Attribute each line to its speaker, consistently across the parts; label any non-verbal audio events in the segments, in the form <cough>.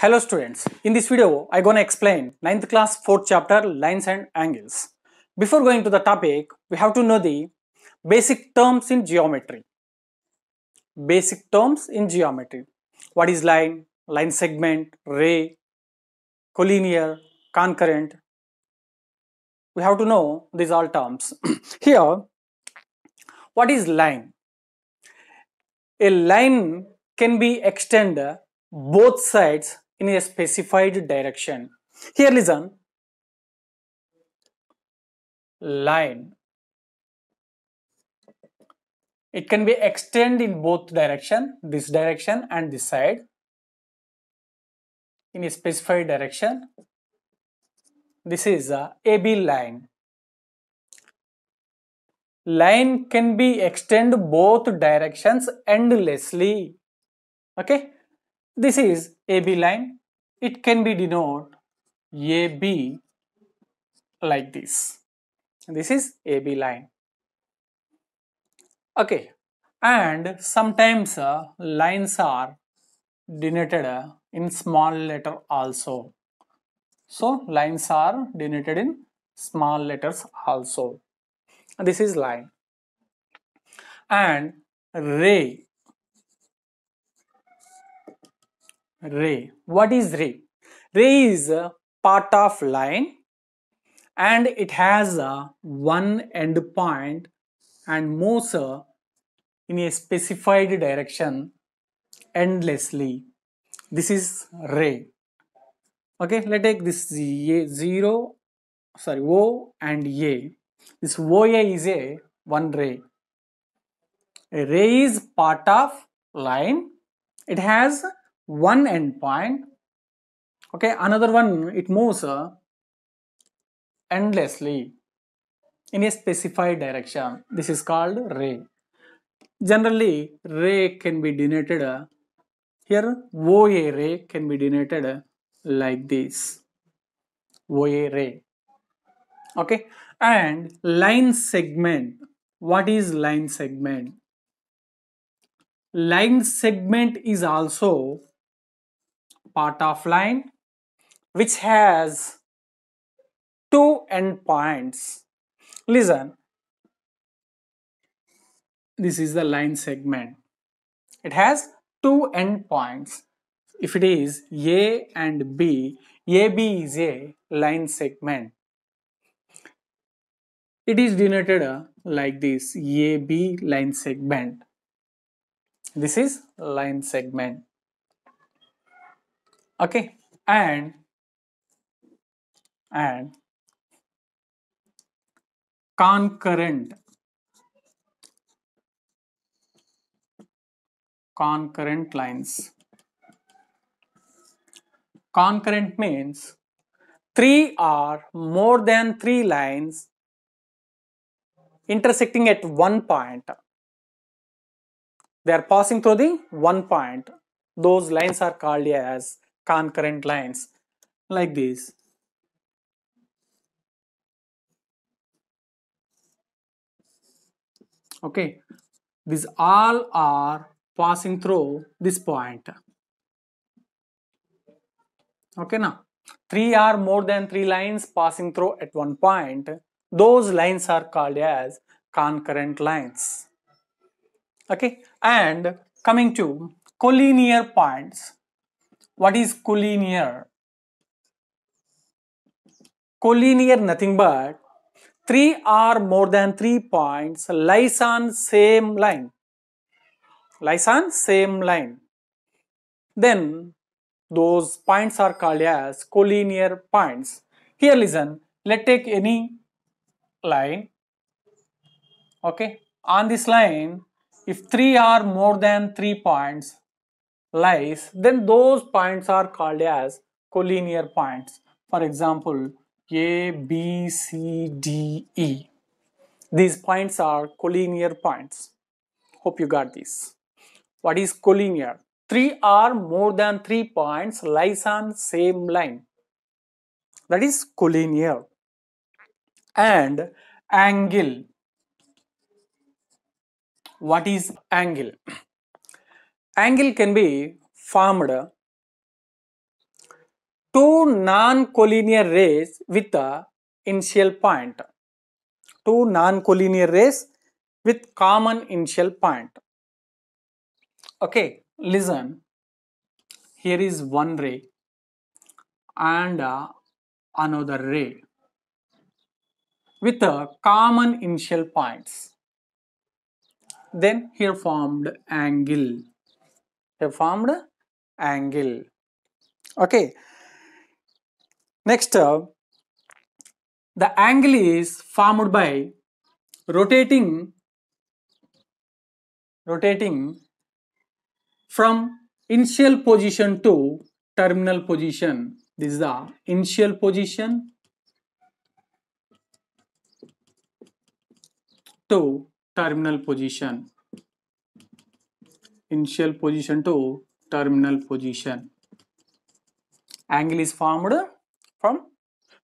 Speaker 1: Hello students, in this video I gonna explain 9th class 4th chapter lines and angles. Before going to the topic, we have to know the basic terms in geometry. Basic terms in geometry. What is line, line segment, ray, collinear, concurrent. We have to know these all terms. <clears throat> Here, what is line? A line can be extended both sides in a specified direction. Here listen, line. It can be extended in both direction, this direction and this side. In a specified direction, this is a AB line. Line can be extended both directions endlessly. Okay, this is AB line. It can be denoted AB like this. This is AB line. Okay, and sometimes uh, lines are denoted uh, in small letter also. So lines are denoted in small letters also. This is line. And ray ray. What is ray? Ray is a part of line and it has a one end point and moves in a specified direction endlessly. This is ray. Okay, let's take this A 0, sorry, O and A. This OA is a one ray. A ray is part of line. It has one endpoint okay another one it moves uh, endlessly in a specified direction this is called ray generally ray can be denoted uh, here oa ray can be denoted uh, like this oa ray okay and line segment what is line segment line segment is also part of line which has two endpoints. Listen, this is the line segment. It has two endpoints. If it is A and B, AB is a line segment. It is denoted uh, like this AB line segment. This is line segment okay and and concurrent concurrent lines concurrent means three or more than three lines intersecting at one point they are passing through the one point those lines are called as concurrent lines like this. Okay, these all are passing through this point. Okay now, three or more than three lines passing through at one point, those lines are called as concurrent lines. Okay, and coming to collinear points what is collinear? Collinear nothing but three are more than three points lies on same line. Lies on same line. Then those points are called as collinear points. Here listen, let take any line. Okay, on this line, if three are more than three points, lies, then those points are called as collinear points. For example, A, B, C, D, E. These points are collinear points. Hope you got this. What is collinear? Three or more than three points lies on same line. That is collinear. And angle. What is angle? angle can be formed two non-collinear rays with the initial point. Two non-collinear rays with common initial point. Okay, listen. Here is one ray and uh, another ray with uh, common initial points. Then here formed angle a formed angle. Okay. Next, uh, the angle is formed by rotating rotating from initial position to terminal position. This is the initial position to terminal position. initial position to terminal position. Angle is formed from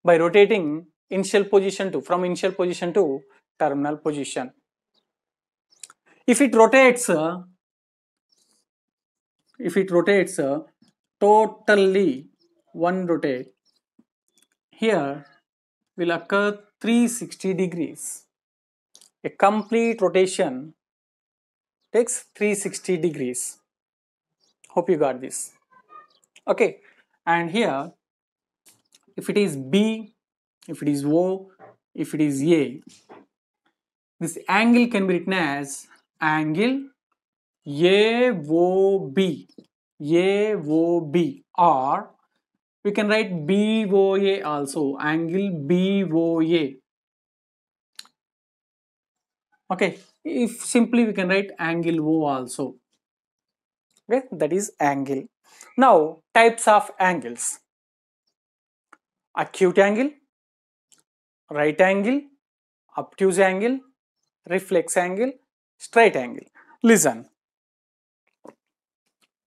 Speaker 1: by rotating initial position to from initial position to terminal position. If it rotates, if it rotates totally one rotate, here will occur 360 degrees. A complete rotation takes 360 degrees hope you got this okay and here if it is B if it is O if it is A this angle can be written as angle AOB or we can write BOA also angle BOA okay if simply we can write angle O also. Okay, that is angle. Now, types of angles. Acute angle, right angle, obtuse angle, reflex angle, straight angle. Listen.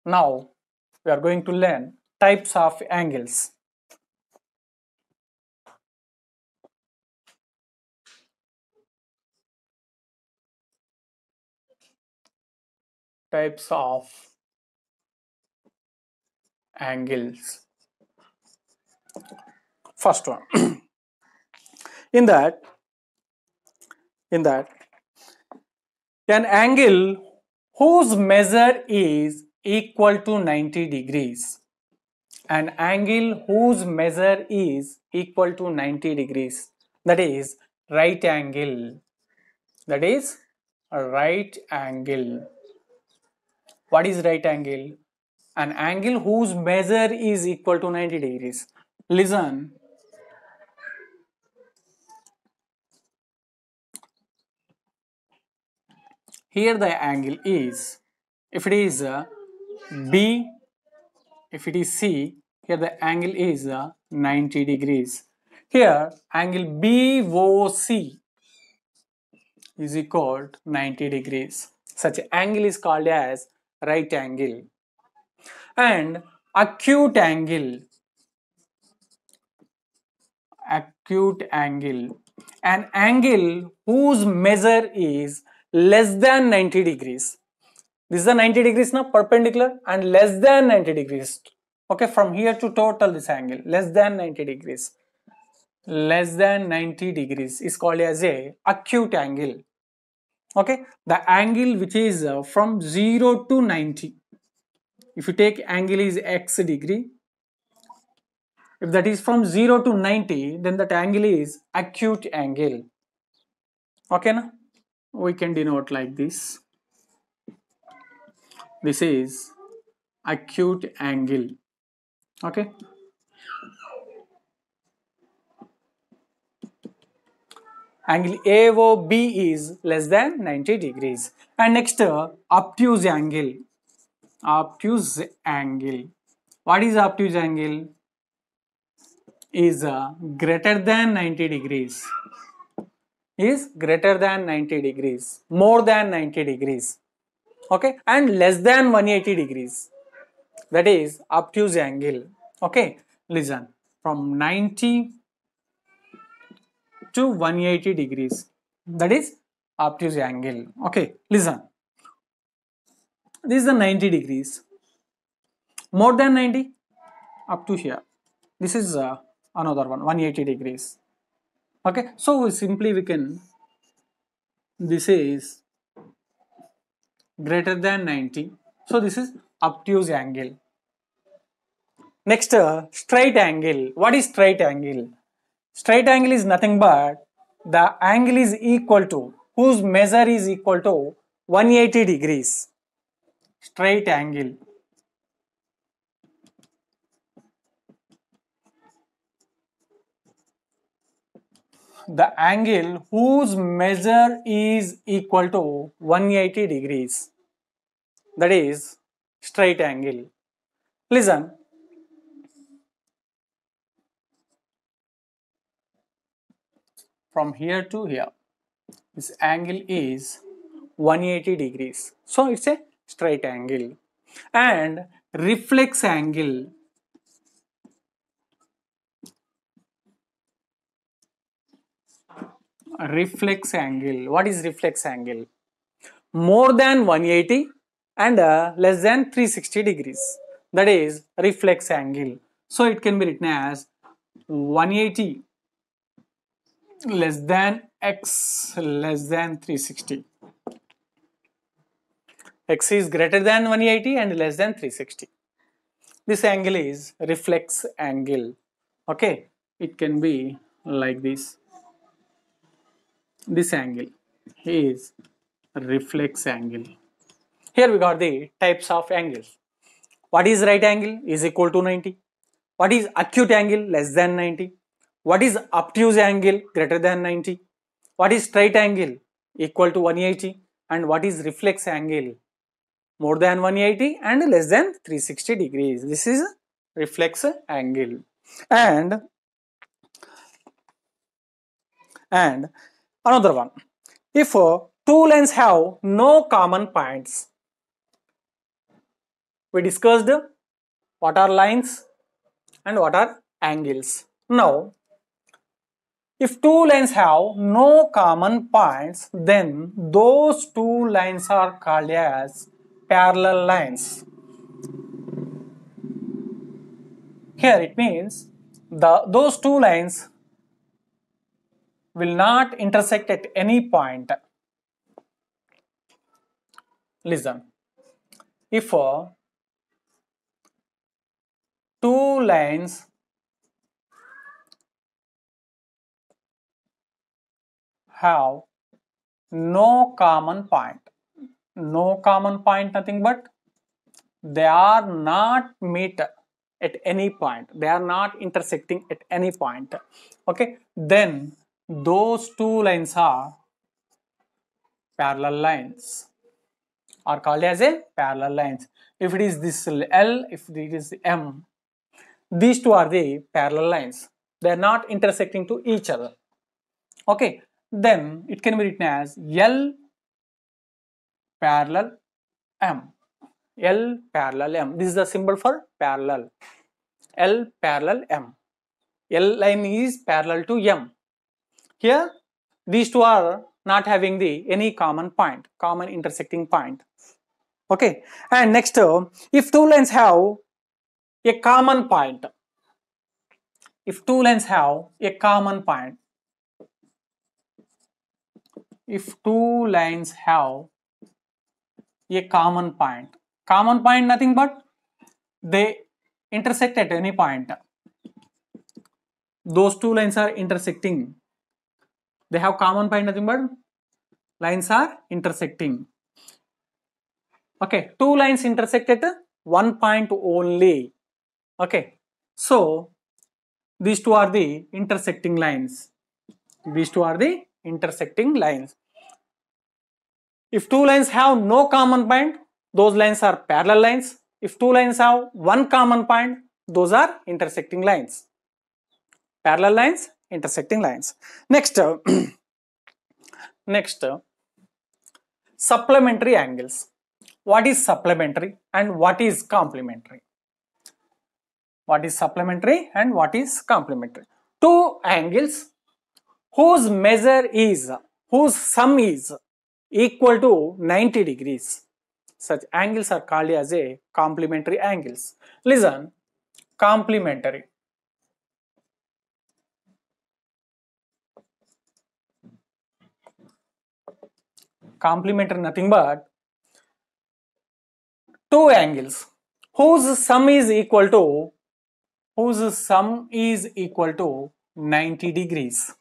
Speaker 1: Now, we are going to learn types of angles. types of angles. First one. <clears throat> in that, in that, an angle whose measure is equal to 90 degrees. An angle whose measure is equal to 90 degrees. That is right angle. That is a right angle what is right angle? An angle whose measure is equal to 90 degrees. Listen. Here the angle is, if it is uh, B, if it is C, here the angle is uh, 90 degrees. Here angle BOC is equal to 90 degrees. Such angle is called as right angle and acute angle acute angle an angle whose measure is less than 90 degrees this is a 90 degrees now perpendicular and less than 90 degrees okay from here to total this angle less than 90 degrees less than 90 degrees is called as a acute angle okay the angle which is uh, from 0 to 90 if you take angle is x degree if that is from 0 to 90 then that angle is acute angle okay na? we can denote like this this is acute angle okay angle AOB is less than 90 degrees. And next, uh, obtuse angle. Obtuse angle. What is obtuse angle? Is uh, greater than 90 degrees. Is greater than 90 degrees. More than 90 degrees. Okay. And less than 180 degrees. That is obtuse angle. Okay. Listen. From 90 to 180 degrees that is obtuse angle okay listen this is the 90 degrees more than 90 up to here this is uh, another one 180 degrees okay so we simply we can this is greater than 90 so this is obtuse angle next uh, straight angle what is straight angle Straight angle is nothing but the angle is equal to, whose measure is equal to 180 degrees. Straight angle. The angle whose measure is equal to 180 degrees. That is straight angle. Listen, from here to here this angle is 180 degrees so it's a straight angle and reflex angle reflex angle what is reflex angle more than 180 and uh, less than 360 degrees that is reflex angle so it can be written as 180 less than x less than 360 x is greater than 180 and less than 360 this angle is reflex angle okay it can be like this this angle is reflex angle here we got the types of angles what is right angle is equal to 90 what is acute angle less than 90 what is obtuse angle? Greater than 90. What is straight angle? Equal to 180. And what is reflex angle? More than 180 and less than 360 degrees. This is reflex angle. And, and another one. If uh, two lines have no common points, we discussed what are lines and what are angles. Now, if two lines have no common points, then those two lines are called as parallel lines. Here it means the, those two lines will not intersect at any point. Listen, if uh, two lines have no common point. No common point, nothing but they are not meet at any point. They are not intersecting at any point. Okay, then those two lines are parallel lines are called as a parallel lines. If it is this L, if it is M, these two are the parallel lines. They are not intersecting to each other. Okay, then it can be written as L parallel M. L parallel M. This is the symbol for parallel. L parallel M. L line is parallel to M. Here, these two are not having the any common point, common intersecting point. Okay. And next, uh, if two lines have a common point, if two lines have a common point, if two lines have a common point common point nothing but they intersect at any point those two lines are intersecting they have common point nothing but lines are intersecting okay two lines intersect at one point only okay so these two are the intersecting lines these two are the intersecting lines. If two lines have no common point, those lines are parallel lines. If two lines have one common point, those are intersecting lines. Parallel lines, intersecting lines. Next, uh, <clears throat> next, uh, supplementary angles. What is supplementary and what is complementary? What is supplementary and what is complementary? Two angles whose measure is, whose sum is equal to 90 degrees. Such angles are called as a complementary angles. Listen, complementary. Complementary nothing but two angles whose sum is equal to whose sum is equal to 90 degrees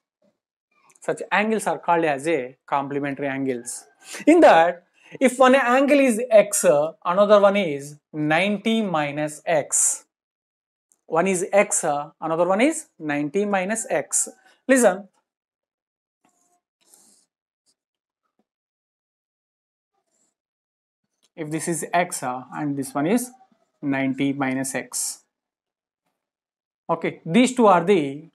Speaker 1: such angles are called as a complementary angles. In that, if one angle is x, another one is 90 minus x. One is x, another one is 90 minus x. Listen, if this is x and this one is 90 minus x. Okay, these two are the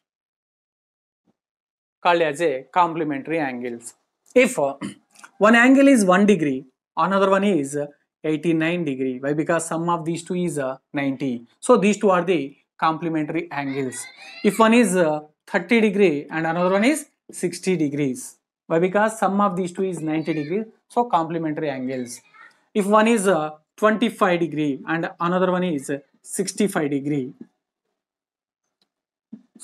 Speaker 1: called as a complementary angles. If uh, <clears throat> one angle is 1 degree, another one is 89 degree. Why? Because sum of these two is uh, 90. So these two are the complementary angles. If one is uh, 30 degree and another one is 60 degrees. Why? Because sum of these two is 90 degrees. So complementary angles. If one is 25 degree and another one is 65 degree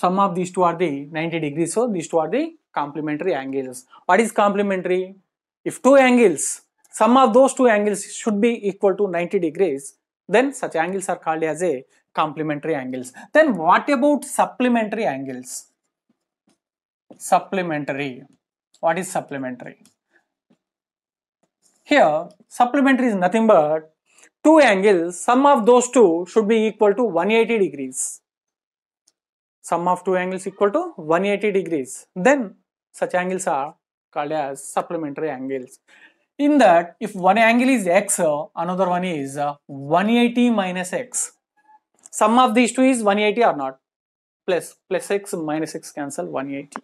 Speaker 1: sum of these two are the 90 degrees so these two are the complementary angles what is complementary if two angles sum of those two angles should be equal to 90 degrees then such angles are called as a complementary angles then what about supplementary angles supplementary what is supplementary here supplementary is nothing but two angles sum of those two should be equal to 180 degrees sum of two angles equal to 180 degrees. Then such angles are called as supplementary angles. In that, if one angle is x, uh, another one is uh, 180 minus x. Sum of these two is 180 or not? Plus, plus x minus x cancel 180.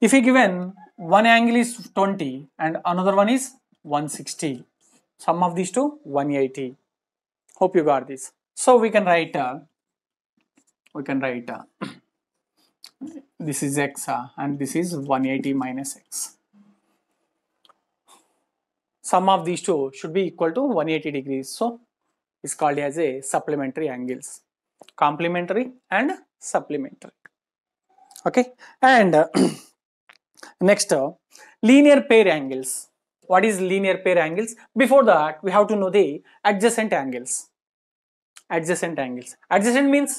Speaker 1: If you given one angle is 20 and another one is 160. Sum of these two 180. Hope you got this. So we can write uh, we can write uh, <clears throat> this is x uh, and this is 180 minus x sum of these two should be equal to 180 degrees so is called as a supplementary angles complementary and supplementary okay and uh, <clears throat> next uh, linear pair angles what is linear pair angles before that we have to know the adjacent angles adjacent angles adjacent means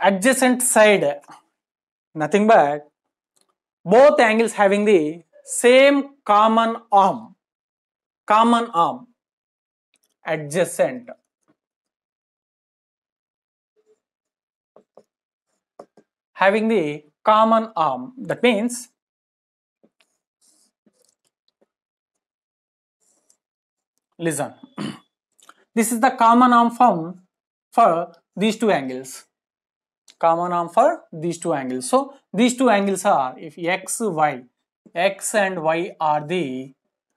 Speaker 1: adjacent side nothing but both angles having the same common arm common arm adjacent having the common arm that means listen <clears throat> this is the common arm form for these two angles common arm for these two angles. So these two angles are if x, y, x and y are the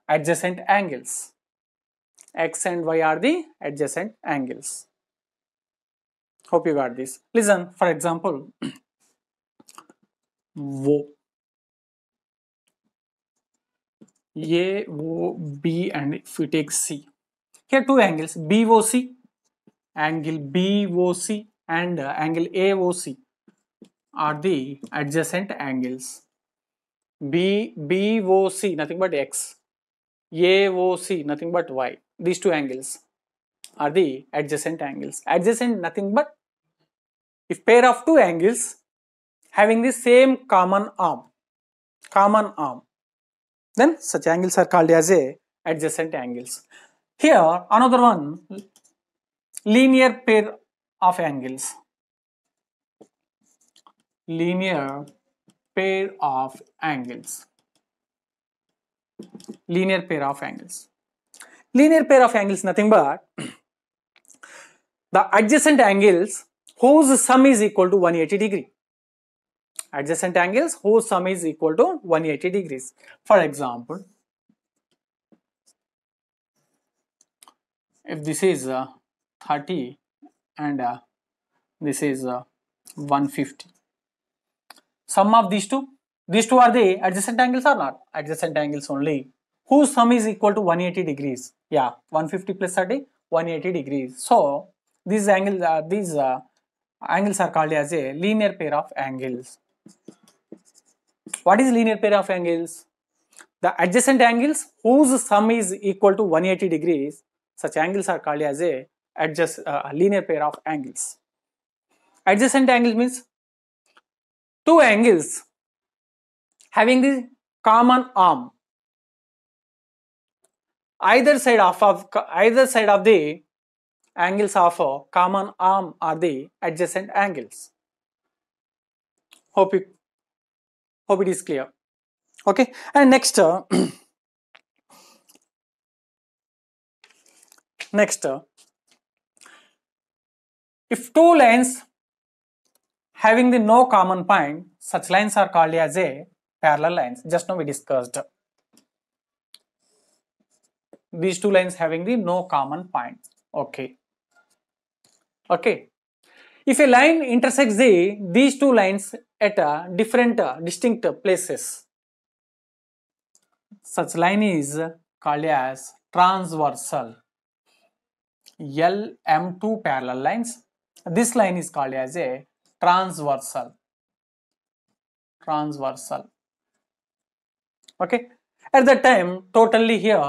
Speaker 1: adjacent angles. x and y are the adjacent angles. Hope you got this. Listen, for example, वो ये वो B and if we take C. Here two angles BOC, angle BOC and uh, angle AOC are the adjacent angles. B, BOC, nothing but X. AOC, nothing but Y. These two angles are the adjacent angles. Adjacent, nothing but if pair of two angles having the same common arm, common arm, then such angles are called as a adjacent angles. Here, another one, linear pair of angles. Linear pair of angles. Linear pair of angles. Linear pair of angles nothing but the adjacent angles whose sum is equal to 180 degree. Adjacent angles whose sum is equal to 180 degrees. For example, if this is uh, 30 and uh, this is uh, 150 sum of these two these two are the adjacent angles or not adjacent angles only whose sum is equal to 180 degrees yeah 150 plus 30 180 degrees so these angles uh, these uh, angles are called as a linear pair of angles what is linear pair of angles the adjacent angles whose sum is equal to 180 degrees such angles are called as a adjust uh, a linear pair of angles. Adjacent angle means two angles having the common arm either side of, of either side of the angles of a common arm are the adjacent angles hope you hope it is clear okay and next uh, <clears throat> next uh, if two lines having the no common point, such lines are called as a parallel lines. Just now we discussed. These two lines having the no common point. Okay. Okay. If a line intersects the these two lines at a different uh, distinct places, such line is called as transversal. LM2 parallel lines this line is called as a transversal transversal okay at the time totally here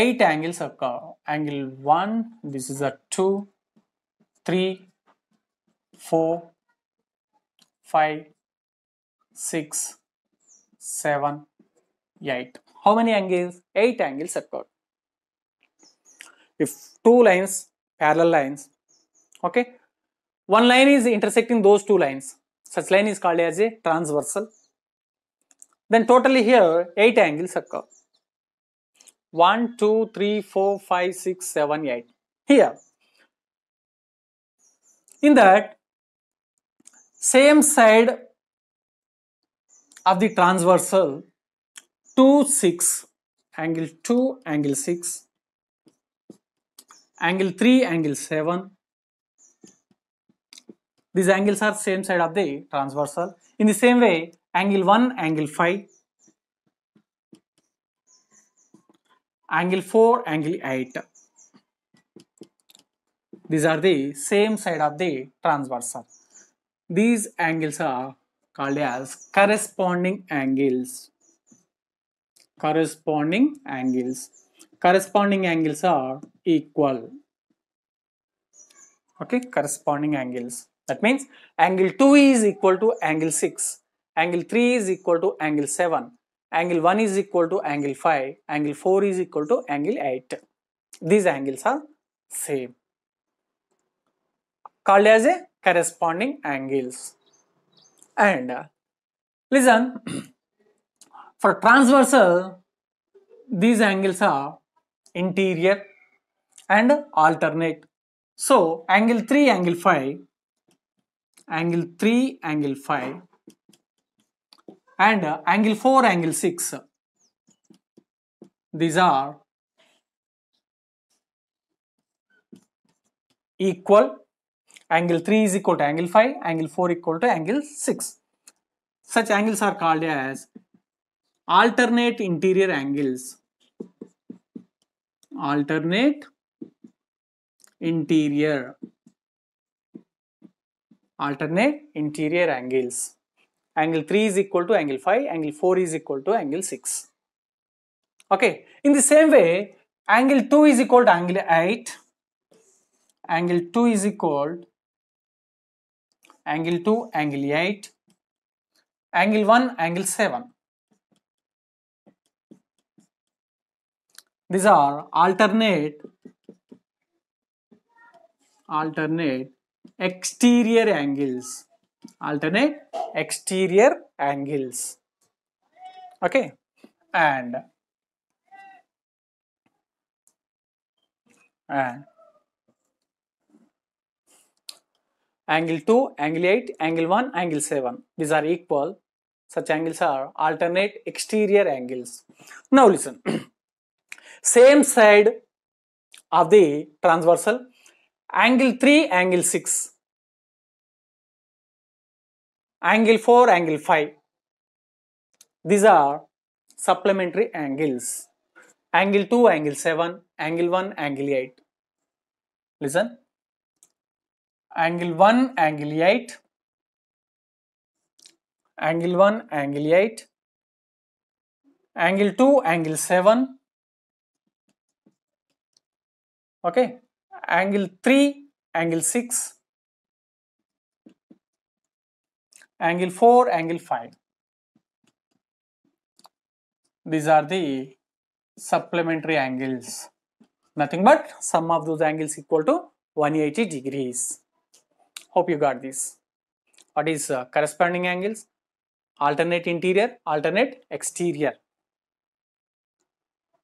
Speaker 1: eight angles occur angle 1 this is a two, three, four, five, six, seven, eight. how many angles eight angles occur if two lines parallel lines okay one line is intersecting those two lines such line is called as a transversal then totally here eight angles occur 1 2 3 4 5 6 7 8 here in that same side of the transversal 2 6 angle 2 angle 6 angle 3 angle 7 these angles are same side of the transversal. In the same way, angle 1, angle 5, angle 4, angle 8. These are the same side of the transversal. These angles are called as corresponding angles. Corresponding angles. Corresponding angles are equal. Okay, corresponding angles. That means angle 2 is equal to angle 6, angle 3 is equal to angle 7, angle 1 is equal to angle 5, angle 4 is equal to angle 8. These angles are same. Called as a corresponding angles. And uh, listen, <clears throat> for transversal, these angles are interior and alternate. So, angle 3, angle 5 angle 3, angle 5 and uh, angle 4, angle 6. These are equal angle 3 is equal to angle 5, angle 4 equal to angle 6. Such angles are called as alternate interior angles. Alternate interior alternate interior angles. Angle 3 is equal to angle 5, angle 4 is equal to angle 6. Okay, in the same way, angle 2 is equal to angle 8, angle 2 is equal to angle 2, angle 8, angle 1, angle 7. These are alternate alternate exterior angles alternate exterior angles okay and and angle 2 angle 8 angle 1 angle 7 these are equal such angles are alternate exterior angles now listen <clears throat> same side of the transversal angle 3, angle 6, angle 4, angle 5. These are supplementary angles. Angle 2, angle 7, angle 1, angle 8. Listen. Angle 1, angle 8, angle 1, angle 8, angle 2, angle 7, okay angle 3, angle 6, angle 4, angle 5. These are the supplementary angles. Nothing but sum of those angles equal to 180 degrees. Hope you got this. What is uh, corresponding angles? Alternate interior, alternate exterior.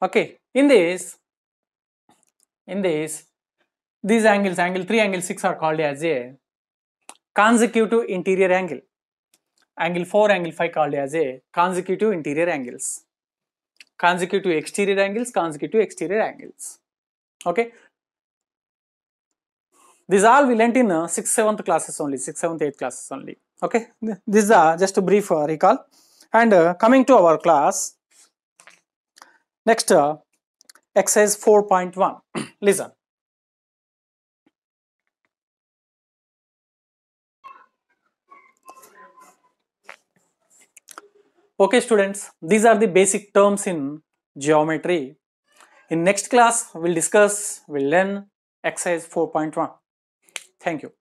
Speaker 1: Okay, in this, in this these angles, angle 3, angle 6 are called as a consecutive interior angle. Angle 4, angle 5 called as a consecutive interior angles. Consecutive exterior angles, consecutive exterior angles. Okay. These all we learnt in 6th, uh, 7th classes only, 6th, 7th, 8th classes only. Okay. This is uh, just a brief uh, recall. And coming to our class, next exercise 4.1. <clears throat> Listen. Okay students, these are the basic terms in geometry. In next class, we'll discuss, we'll learn exercise 4.1. Thank you.